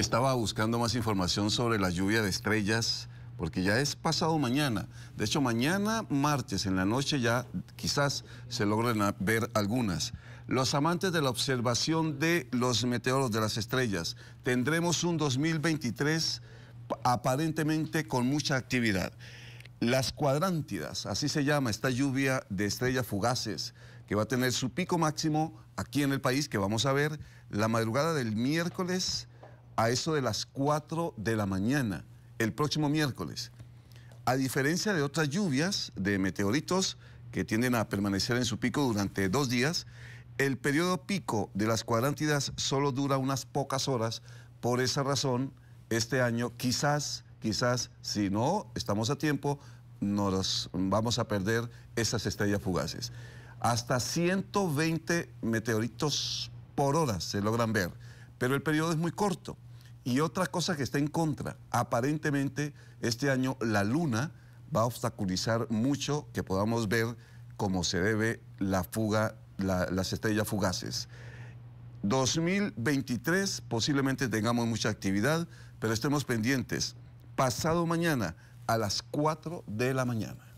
Estaba buscando más información sobre la lluvia de estrellas, porque ya es pasado mañana. De hecho, mañana martes en la noche ya quizás se logren ver algunas. Los amantes de la observación de los meteoros de las estrellas, tendremos un 2023 aparentemente con mucha actividad. Las cuadrántidas, así se llama esta lluvia de estrellas fugaces, que va a tener su pico máximo aquí en el país, que vamos a ver la madrugada del miércoles a eso de las 4 de la mañana, el próximo miércoles. A diferencia de otras lluvias de meteoritos que tienden a permanecer en su pico durante dos días, el periodo pico de las cuadrántidas solo dura unas pocas horas. Por esa razón, este año quizás, quizás, si no estamos a tiempo, nos vamos a perder esas estrellas fugaces. Hasta 120 meteoritos por hora se logran ver, pero el periodo es muy corto. Y otra cosa que está en contra, aparentemente este año la luna va a obstaculizar mucho que podamos ver cómo se debe la fuga, las estrellas fugaces. 2023 posiblemente tengamos mucha actividad, pero estemos pendientes. Pasado mañana a las 4 de la mañana.